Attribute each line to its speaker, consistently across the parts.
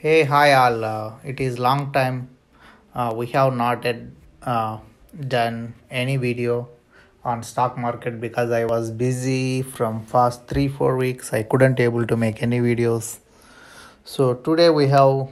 Speaker 1: hey hi all uh, it is long time uh, we have not uh, done any video on stock market because i was busy from past three four weeks i couldn't able to make any videos so today we have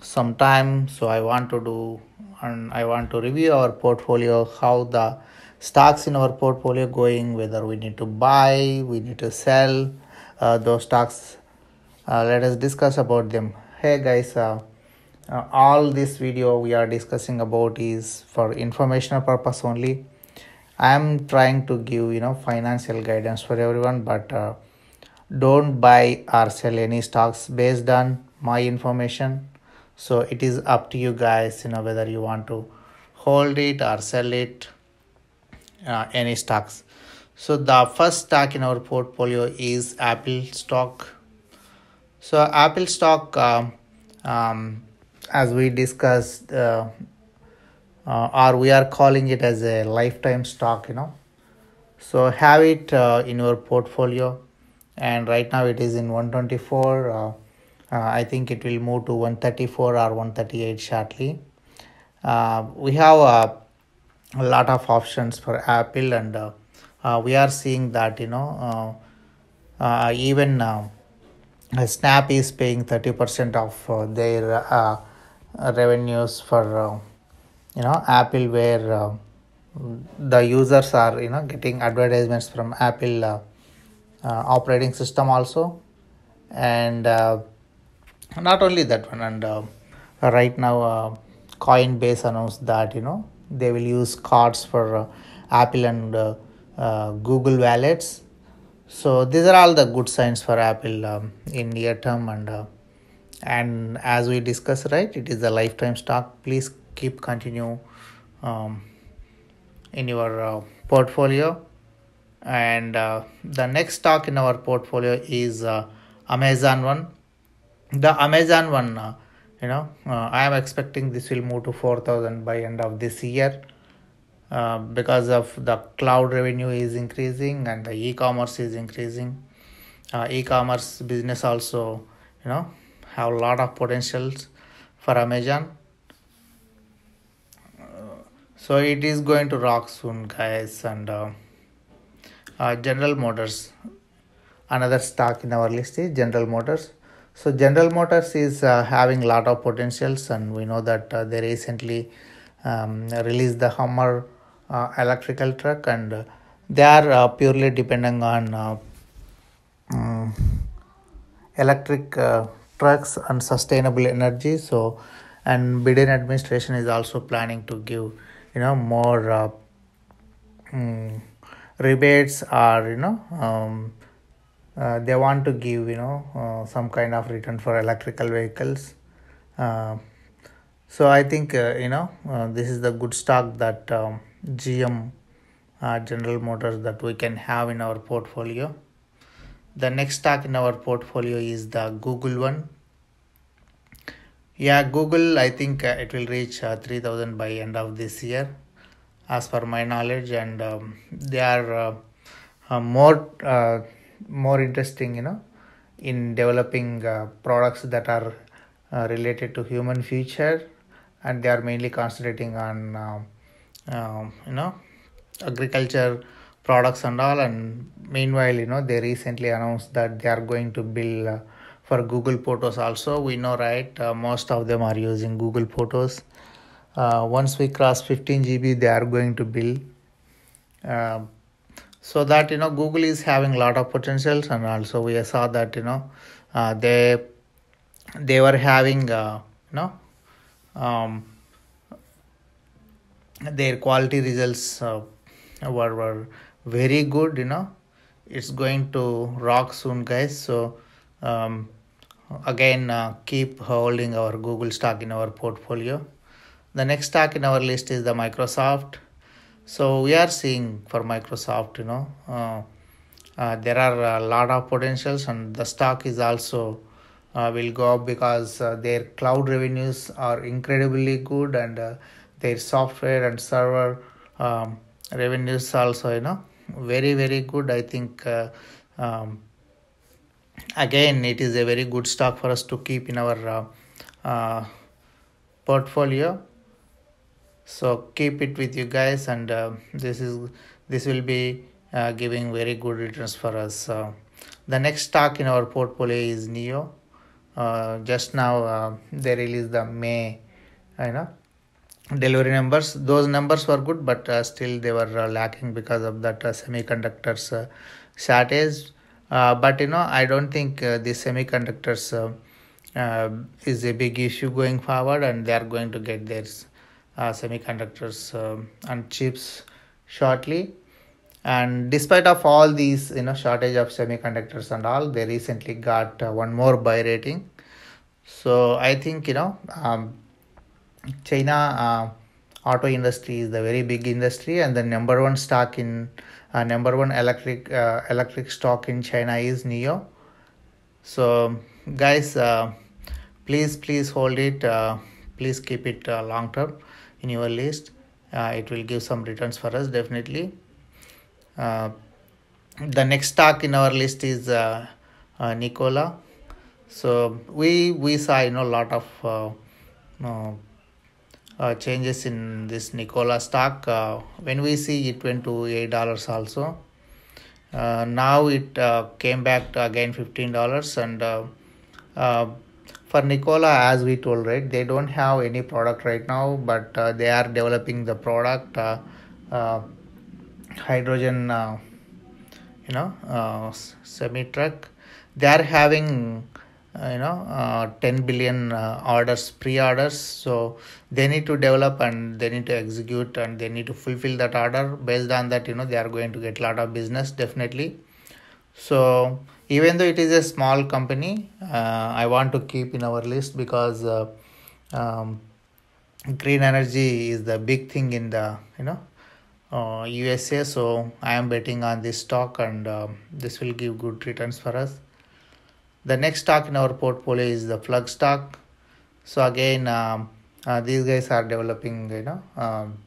Speaker 1: some time so i want to do and i want to review our portfolio how the stocks in our portfolio going whether we need to buy we need to sell uh, those stocks uh, let us discuss about them hey guys uh, uh, all this video we are discussing about is for informational purpose only i am trying to give you know financial guidance for everyone but uh, don't buy or sell any stocks based on my information so it is up to you guys you know whether you want to hold it or sell it uh, any stocks so the first stock in our portfolio is apple stock so Apple stock, um, um, as we discussed, uh, uh, or we are calling it as a lifetime stock, you know. So have it uh, in your portfolio, and right now it is in one twenty four. Uh, uh, I think it will move to one thirty four or one thirty eight shortly. we have a lot of options for Apple, and we are seeing that you know even now uh, Snap is paying 30% of uh, their uh, revenues for you know Apple where the users are you know getting advertisements from Apple uh, uh, operating system also and uh, not only that one and right now Coinbase announced that you know they will use cards for Apple and Google wallets so these are all the good signs for apple um, in near term and uh, and as we discussed right it is a lifetime stock please keep continue um, in your uh, portfolio and uh, the next stock in our portfolio is uh, amazon one the amazon one uh, you know uh, i am expecting this will move to 4000 by end of this year um, because of the cloud revenue is increasing and the e-commerce is increasing uh, e-commerce business also you know have a lot of potentials for amazon uh, so it is going to rock soon guys and uh, uh, general motors another stock in our list is general motors so general motors is having a lot of potentials and we know that they recently um, released the hummer uh, electrical truck and uh, they are uh, purely depending on um, electric trucks and sustainable energy so and biden administration is also planning to give you know more uh, um, rebates or you know um, uh, they want to give you know uh, some kind of return for electrical vehicles so i think you know this is the good stock that um, GM uh, General Motors that we can have in our portfolio. The next stock in our portfolio is the Google one. Yeah, Google, I think uh, it will reach uh, 3000 by end of this year, as per my knowledge, and um, they are uh, uh, more uh, more interesting, you know, in developing products that are related to human future, and they are mainly concentrating on um, you know agriculture products and all and meanwhile you know they recently announced that they are going to build uh, for google photos also we know right uh, most of them are using google photos uh, once we cross 15 gb they are going to build uh, um, so that you know google is having a lot of potentials and also we saw that you know uh, they they were having uh, you know um, their quality results uh, were, were very good you know it's going to rock soon guys so um, again uh, keep holding our google stock in our portfolio the next stock in our list is the microsoft so we are seeing for microsoft you know uh, uh, there are a lot of potentials and the stock is also uh, will go up because uh, their cloud revenues are incredibly good and uh, their software and server um, revenues also you know very very good i think uh, um, again it is a very good stock for us to keep in our uh, uh, portfolio so keep it with you guys and uh, this is this will be uh, giving very good returns for us the next stock in our portfolio is neo uh, just now they released the may you know delivery numbers those numbers were good but uh, still they were uh, lacking because of that uh, semiconductors uh, shortage uh, but you know i don't think uh, the semiconductors is a big issue going forward and they are going to get their semiconductors and chips shortly and despite of all these you know shortage of semiconductors and all they recently got one more buy rating so i think you know um, China uh, auto industry is the very big industry, and the number one stock in uh, number one electric uh, electric stock in China is Nio. So guys, uh, please please hold it. Uh, please keep it uh, long term in your list. Uh, it will give some returns for us definitely. Uh, the next stock in our list is uh, uh, Nicola. So we we saw you know a lot of uh, uh, uh, changes in this Nikola stock. Uh, when we see it went to eight dollars also. Uh, now it uh, came back again fifteen dollars and uh, uh, for Nikola as we told right they don't have any product right now but they are developing the product hydrogen you know semi truck they are having uh, you know uh, 10 billion uh, orders pre-orders so they need to develop and they need to execute and they need to fulfill that order based on that you know they are going to get a lot of business definitely so even though it is a small company uh, i want to keep in our list because uh, um, green energy is the big thing in the you know uh, usa so i am betting on this stock and um, this will give good returns for us the next stock in our portfolio is the Flux stock. So again, um, uh, these guys are developing, you know, um,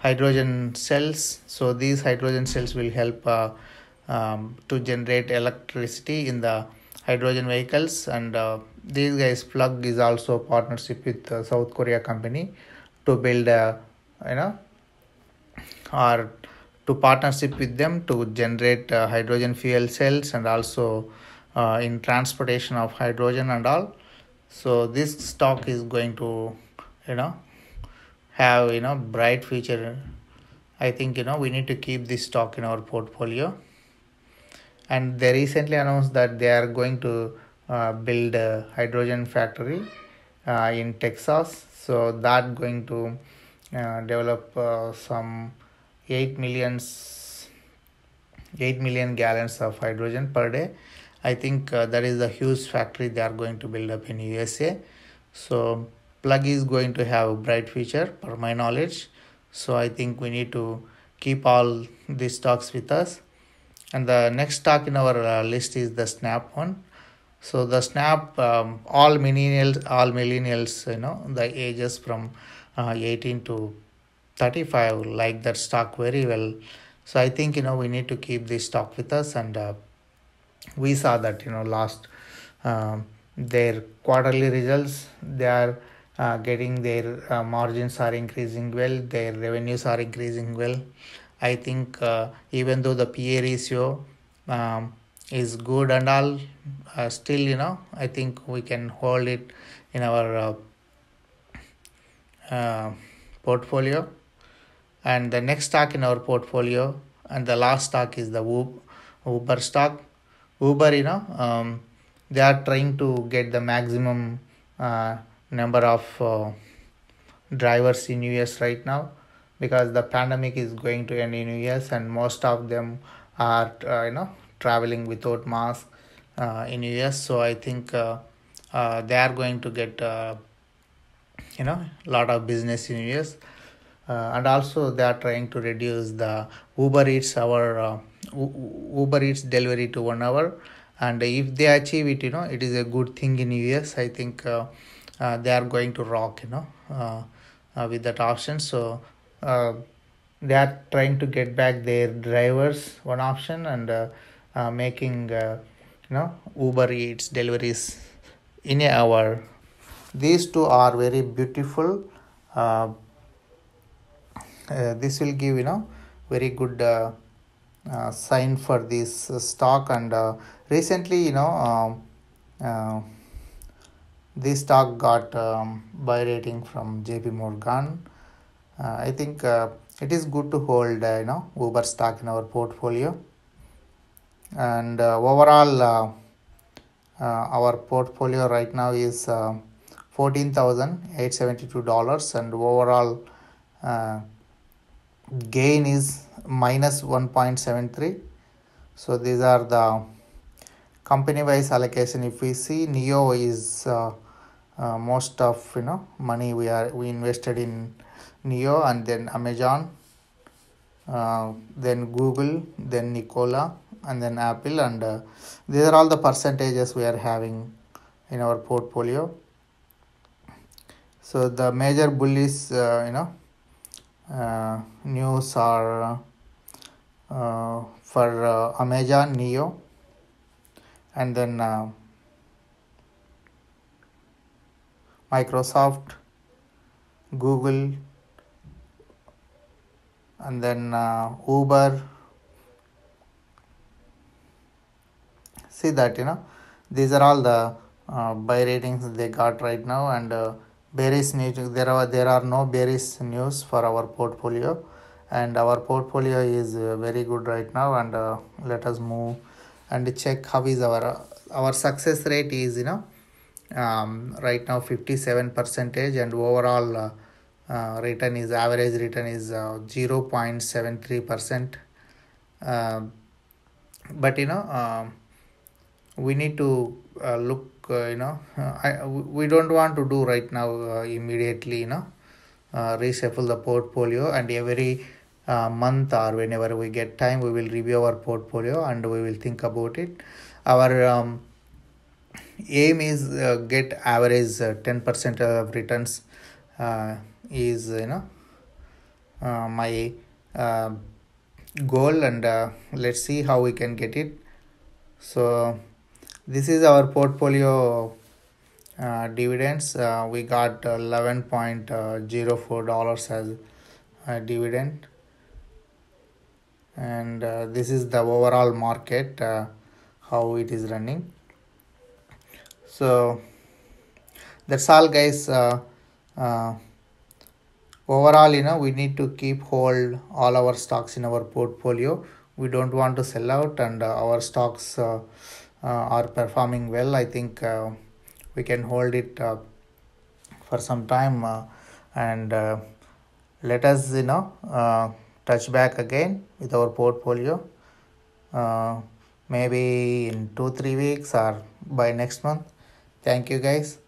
Speaker 1: hydrogen cells. So these hydrogen cells will help uh, um, to generate electricity in the hydrogen vehicles. And uh, these guys, Plug is also a partnership with South Korea company to build, a, you know, or to partnership with them to generate uh, hydrogen fuel cells and also uh, in transportation of hydrogen and all so this stock is going to you know have you know bright future i think you know we need to keep this stock in our portfolio and they recently announced that they are going to uh, build a hydrogen factory uh, in texas so that going to uh, develop uh, some 8 millions 8 million gallons of hydrogen per day i think uh, that is the huge factory they are going to build up in usa so plug is going to have a bright future per my knowledge so i think we need to keep all these stocks with us and the next stock in our uh, list is the snap one so the snap um, all millennials all millennials you know the ages from uh, 18 to 35 like that stock very well so i think you know we need to keep this stock with us and uh, we saw that you know last uh, their quarterly results they are uh, getting their uh, margins are increasing well their revenues are increasing well i think uh, even though the pa ratio um, is good and all uh, still you know i think we can hold it in our uh, uh, portfolio and the next stock in our portfolio and the last stock is the uber stock uber you know um, they are trying to get the maximum uh, number of uh, drivers in us right now because the pandemic is going to end in us and most of them are uh, you know traveling without mask uh, in us so i think uh, uh, they are going to get uh, you know lot of business in us uh, and also they are trying to reduce the Uber Eats our uh, Uber Eats delivery to one hour. And if they achieve it, you know, it is a good thing in US. I think uh, they are going to rock, you know, with that option. So they are trying to get back their drivers one option and uh, uh, making uh, you know uber eats deliveries in an hour these two are very beautiful uh, this will give you know very good uh, uh, sign for this stock and recently you know um, this stock got um, buy rating from JP Morgan. Uh, I think uh, it is good to hold uh, you know Uber stock in our portfolio. And overall, our portfolio right now is fourteen thousand eight seventy two dollars, and overall gain is minus 1.73 so these are the company wise allocation if we see neo is uh, uh, most of you know money we are we invested in neo and then amazon uh, then google then nicola and then apple and uh, these are all the percentages we are having in our portfolio so the major bullies, uh, you know uh, news are uh, for uh, Amazon Neo and then uh, Microsoft, Google, and then uh, Uber. See that you know these are all the uh, buy ratings they got right now and uh, bearish news there are there are no bearish news for our portfolio and our portfolio is uh, very good right now and uh, let us move and check how is our our success rate is you know um, right now 57 percentage and overall uh, uh, return is average return is uh, 0.73 percent uh, but you know uh, we need to uh, look uh, you know uh, I, we don't want to do right now uh, immediately you know reshuffle the portfolio and every month or whenever we get time we will review our portfolio and we will think about it our um, aim is uh, get average uh, 10% of returns uh, is you know uh, my uh, goal and uh, let's see how we can get it so this is our portfolio uh, dividends uh, we got 11.04 uh, dollars as a dividend and uh, this is the overall market uh, how it is running so that's all guys uh, uh, overall you know we need to keep hold all our stocks in our portfolio we don't want to sell out and uh, our stocks uh, uh, are performing well. I think uh, we can hold it uh, for some time and let us you know touch back again with our portfolio maybe in two three weeks or by next month thank you guys